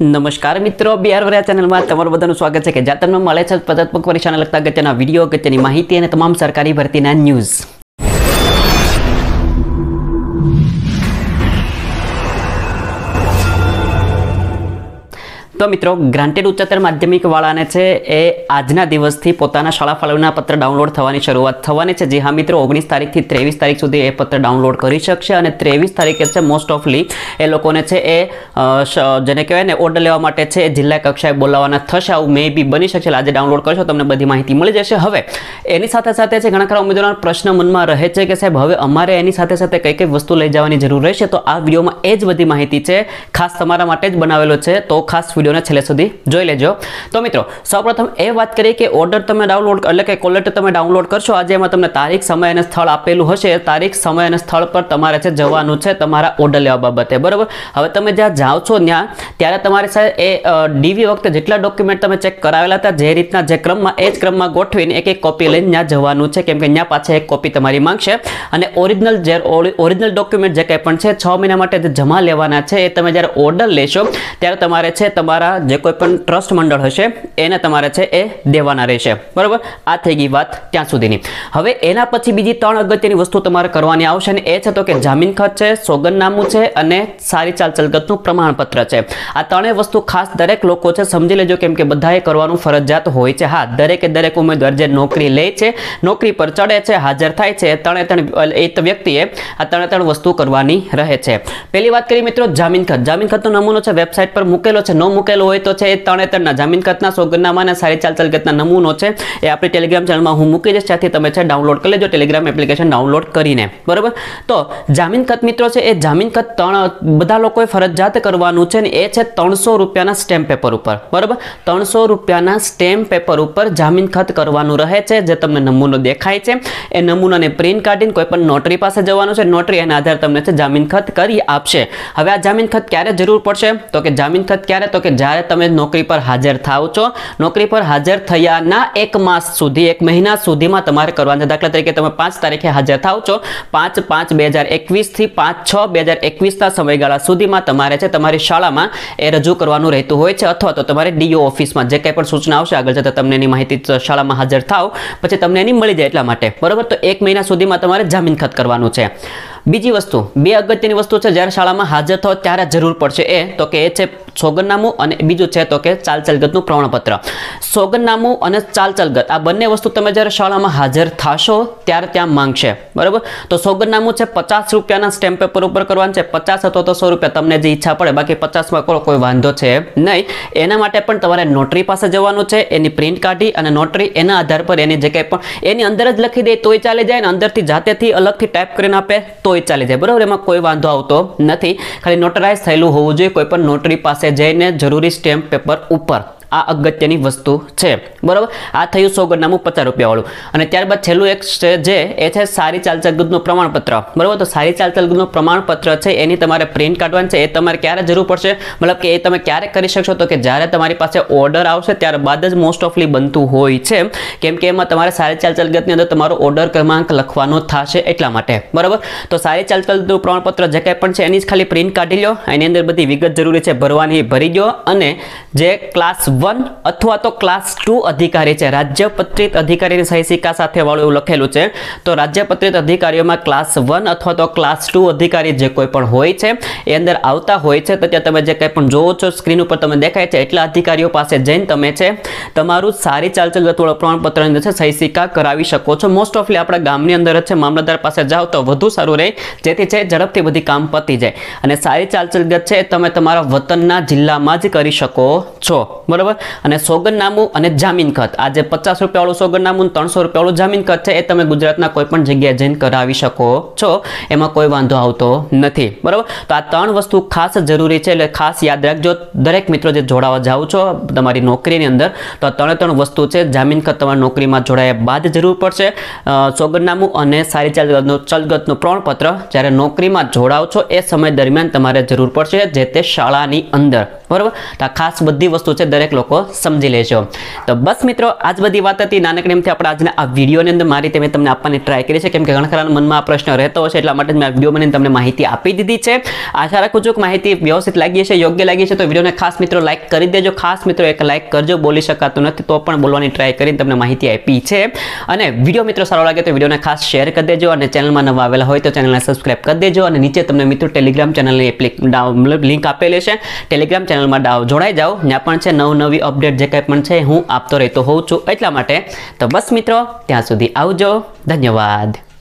નમસ્કાર મિત્રો બિહાર વર્યા ચેનલમાં તમારું બધાનું સ્વાગત છે કે જ્યાં તમને મળે છે પદાત્મક પરીક્ષાને લગતા અગત્યના વિડીયો અગત્યની માહિતી અને તમામ સરકારી ભરતીના ન્યૂઝ તો મિત્રો ગ્રાન્ટેડ ઉચ્ચતર માધ્યમિક વાળાને છે એ આજના દિવસથી પોતાના શાળા ફાળવના પત્ર ડાઉનલોડ થવાની શરૂઆત થવાની છે જે હા મિત્રો ઓગણીસ તારીખથી ત્રેવીસ તારીખ સુધી એ પત્ર ડાઉનલોડ કરી શકશે અને ત્રેવીસ તારીખે છે મોસ્ટ ઓફલી એ લોકોને છે એ જેને કહેવાય ને ઓર્ડર લેવા માટે છે જિલ્લા કક્ષાએ બોલાવવાના થશે આવું મે બી બની શકશે આજે ડાઉનલોડ કરશો તમને બધી માહિતી મળી જશે હવે એની સાથે સાથે છે ઘણા ખરા ઉમેદવારોના પ્રશ્ન મનમાં રહે છે કે સાહેબ હવે અમારે એની સાથે સાથે કઈ કઈ વસ્તુ લઈ જવાની જરૂર રહેશે તો આ વિડીયોમાં એ જ બધી માહિતી છે ખાસ તમારા માટે જ બનાવેલો છે તો ખાસ વિડીયો વિડીયોને છેલ્લે સુધી જોઈ લેજો તો મિત્રો સૌપ્રથમ એ વાત કરીએ કે ઓર્ડર તમે ડાઉનલોડ એટલે કે કોલેટ તમે ડાઉનલોડ કરશો આજે એમાં તમને તારીખ સમય અને સ્થળ આપેલું હશે તારીખ સમય અને સ્થળ પર તમારે છે જવાનું છે તમારા ઓર્ડર લેવા બાબતે બરાબર હવે તમે જ્યાં જાઓ છો ત્યાં ત્યારે તમારે સાહેબ એ ડીવી વખતે જેટલા ડોક્યુમેન્ટ તમે ચેક કરાવેલા હતા જે રીતના જે ક્રમમાં એ જ ક્રમમાં ગોઠવીને એક એક કોપી લઈને ત્યાં જવાનું છે કેમ કે ત્યાં પાછા એક કોપી તમારી માંગશે અને ઓરિજિનલ જે ઓરિજિનલ ડોક્યુમેન્ટ જે કંઈ પણ છે છ મહિના માટે જે જમા લેવાના છે એ તમે જ્યારે ઓર્ડર લેશો ત્યારે તમારે છે તમારે તમારા જે કોઈ પણ ટ્રસ્ટ મંડળ હશે એને તમારે છે એ દેવાના રહેશે બરાબર આ થઈ ગઈ વાત ત્યાં સુધીની હવે એના પછી બીજી ત્રણ અગત્યની વસ્તુ તમારે કરવાની આવશે અને એ છે તો કે જામીન ખર્ચ છે સોગંદનામું છે અને સારી ચાલચલગતનું પ્રમાણપત્ર છે આ ત્રણેય વસ્તુ ખાસ દરેક લોકો છે સમજી લેજો કેમ કે બધાએ કરવાનું ફરજિયાત હોય છે હા દરેકે દરેક ઉમેદવાર જે નોકરી લે છે નોકરી પર ચડે છે હાજર થાય છે ત્રણે ત્રણ એ વ્યક્તિએ આ ત્રણે ત્રણ વસ્તુ કરવાની રહે છે પહેલી વાત કરી મિત્રો જામીન ખત જામીન ખતનો નમૂનો છે વેબસાઇટ પર મૂકેલો છે ન મુકેલો હોય તો છે એ તણેતરના જમીન કતના સોગરનામા અને સારી ચાલચાલ કતના નમૂનો છે એ આપણે ટેલિગ્રામ ચેનલમાં હું મૂકી દઈશ ત્યાંથી તમે છે ડાઉનલોડ કરી લેજો ટેલિગ્રામ એપ્લિકેશન ડાઉનલોડ કરીને બરાબર તો જામીન કત મિત્રો છે એ જામીન કત ત્રણ બધા લોકોએ ફરજિયાત કરવાનું છે ને એ છે ત્રણસો રૂપિયાના સ્ટેમ્પ પેપર ઉપર બરાબર ત્રણસો રૂપિયાના સ્ટેમ્પ પેપર ઉપર જામીન ખત કરવાનું રહે છે જે તમને નમૂનો દેખાય છે એ નમૂનાને પ્રિન્ટ કાઢીને કોઈ પણ નોટરી પાસે જવાનું છે નોટરી એના આધારે તમને છે જામીન ખત કરી આપશે હવે આ જામીન ખત ક્યારે જરૂર પડશે તો કે જામીન ખત ક્યારે તો કે જ્યારે તમે નોકરી પર હાજર થાવ છો નોકરી પર હાજર થયાના એક માસ સુધી એક મહિના સુધીમાં તમારે કરવાના દાખલા તરીકે તમે પાંચ તારીખે હાજર થાવ છો પાંચ પાંચ બે હજાર એકવીસથી પાંચ છ બે હજાર એકવીસના સમયગાળા સુધીમાં તમારે છે તમારી શાળામાં એ રજૂ કરવાનું રહેતું હોય છે અથવા તો તમારે ડીઓ ઓફિસમાં જે કંઈ પણ સૂચના આવશે આગળ જતાં તમને એની માહિતી શાળામાં હાજર થાવ પછી તમને એની મળી જાય એટલા માટે બરાબર તો એક મહિના સુધીમાં તમારે જામીનખત કરવાનું છે બીજી વસ્તુ બે અગત્યની વસ્તુ છે જ્યારે શાળામાં હાજર થાવ ત્યારે જરૂર પડશે એ તો કે એ છે સોગંદનામું અને બીજું છે તો કે ચાલચલગતનું પ્રમાણપત્ર સોગંદનામું અને ચાલચલગત આ બંને વસ્તુ તમે જ્યારે શાળામાં હાજર થશો ત્યારે ત્યાં માંગશે બરાબર તો સોગનનામું છે પચાસ રૂપિયાના સ્ટેમ્પ પેપર ઉપર કરવાનું છે પચાસ અથવા તો સો રૂપિયા તમને જે ઈચ્છા પડે બાકી પચાસમાં કરો કોઈ વાંધો છે નહીં એના માટે પણ તમારે નોટરી પાસે જવાનું છે એની પ્રિન્ટ કાઢી અને નોટરી એના આધાર પર એની જગ્યાએ પણ એની અંદર જ લખી દે તોય ચાલી જાય અને અંદરથી જાતેથી અલગથી ટાઈપ કરીને આપે તોય ચાલી જાય બરાબર એમાં કોઈ વાંધો આવતો નથી ખાલી નોટરાઇઝ થયેલું હોવું જોઈએ કોઈ પણ નોટરી પાસે પાસે જઈને જરૂરી સ્ટેમ્પ પેપર ઉપર આ અગત્યની વસ્તુ છે બરાબર આ થયું સો સોગંદનામું પચાસ રૂપિયાવાળું અને ત્યારબાદ છેલ્લું એક છે જે એ છે સારી ચાલચલગુદનું પ્રમાણપત્ર બરાબર તો સારી ચાલચલગુદનું પ્રમાણપત્ર છે એની તમારે પ્રિન્ટ કાઢવાની છે એ તમારે ક્યારે જરૂર પડશે મતલબ કે એ તમે ક્યારે કરી શકશો તો કે જ્યારે તમારી પાસે ઓર્ડર આવશે ત્યારબાદ જ મોસ્ટ ઓફલી બનતું હોય છે કેમ કે એમાં તમારે સારી ચાલચલગતની અંદર તમારો ઓર્ડર ક્રમાંક લખવાનો થશે એટલા માટે બરાબર તો સારી ચાલચલગતનું પ્રમાણપત્ર જે કંઈ પણ છે એની જ ખાલી પ્રિન્ટ કાઢી લો એની અંદર બધી વિગત જરૂરી છે ભરવાની ભરી દો અને જે ક્લાસ વન અથવા તો ક્લાસ ટુ અધિકારી છે રાજ્યપત્રિત અધિકારીની સહીસિક્કા સાથે વાળું એવું લખેલું છે તો રાજ્યપત્રિત અધિકારીઓમાં ક્લાસ વન અથવા તો ક્લાસ ટુ અધિકારી જે કોઈ પણ હોય છે એ અંદર આવતા હોય છે તો ત્યાં તમે જે કંઈ પણ જોવો છો સ્ક્રીન ઉપર તમે દેખાય છે એટલા અધિકારીઓ પાસે જઈને તમે છે તમારું સારી ચાલચલ જતું પ્રમાણપત્ર અંદર છે સહીસિક્કા કરાવી શકો છો મોસ્ટ ઓફલી આપણા ગામની અંદર જ છે મામલતદાર પાસે જાઓ તો વધુ સારું રહે જેથી છે ઝડપથી બધી કામ પતી જાય અને સારી ચાલચલગત છે તમે તમારા વતનના જિલ્લામાં જ કરી શકો છો બરાબર બરાબર અને સોગંદનામું અને જામીન ખત આ જે પચાસ રૂપિયાવાળું સોગંદનામું ત્રણસો રૂપિયાવાળું જામીન ખત છે એ તમે ગુજરાતના પણ જગ્યાએ જઈને કરાવી શકો છો એમાં કોઈ વાંધો આવતો નથી બરાબર તો આ ત્રણ વસ્તુ ખાસ જરૂરી છે એટલે ખાસ યાદ રાખજો દરેક મિત્રો જે જોડાવા જાઓ છો તમારી નોકરીની અંદર તો આ ત્રણે ત્રણ વસ્તુ છે જામીન ખત તમારી નોકરીમાં જોડાયા બાદ જરૂર પડશે સોગંદનામું અને સારી ચાલગતનું ચલગતનું પ્રમાણપત્ર જ્યારે નોકરીમાં જોડાઓ છો એ સમય દરમિયાન તમારે જરૂર પડશે જે તે શાળાની અંદર બરાબર તો આ ખાસ બધી વસ્તુ છે દરેક લોકો સમજી લેશો તો બસ મિત્રો આજ બધી વાત હતી નાનકડી એમથી આપણે આજના આ વિડીયોની અંદર મારી તે તમને આપવાની ટ્રાય કરી છે કેમ કે ઘણા ખરાના મનમાં આ પ્રશ્ન રહેતો હશે એટલા માટે મેં આ વિડીયો બનીને તમને માહિતી આપી દીધી છે આશા રાખું છું કે માહિતી વ્યવસ્થિત લાગી છે યોગ્ય લાગી છે તો વિડીયોને ખાસ મિત્રો લાઇક કરી દેજો ખાસ મિત્રો એક લાઇક કરજો બોલી શકાતું નથી તો પણ બોલવાની ટ્રાય કરીને તમને માહિતી આપી છે અને વિડીયો મિત્રો સારો લાગે તો વિડીયોને ખાસ શેર કરી દેજો અને ચેનલમાં નવા આવેલા હોય તો ચેનલને સબસ્ક્રાઇબ કરી દેજો અને નીચે તમને મિત્રો ટેલિગ્રામ ચેનલની લિંક આપેલી છે ટેલિગ્રામ ચેનલમાં જોડાઈ જાઓ ત્યાં પણ છે નવ નવ નવી અપડેટ જે કંઈ પણ છે હું આપતો રહેતો હોઉં છું એટલા માટે તો બસ મિત્રો ત્યાં સુધી આવજો ધન્યવાદ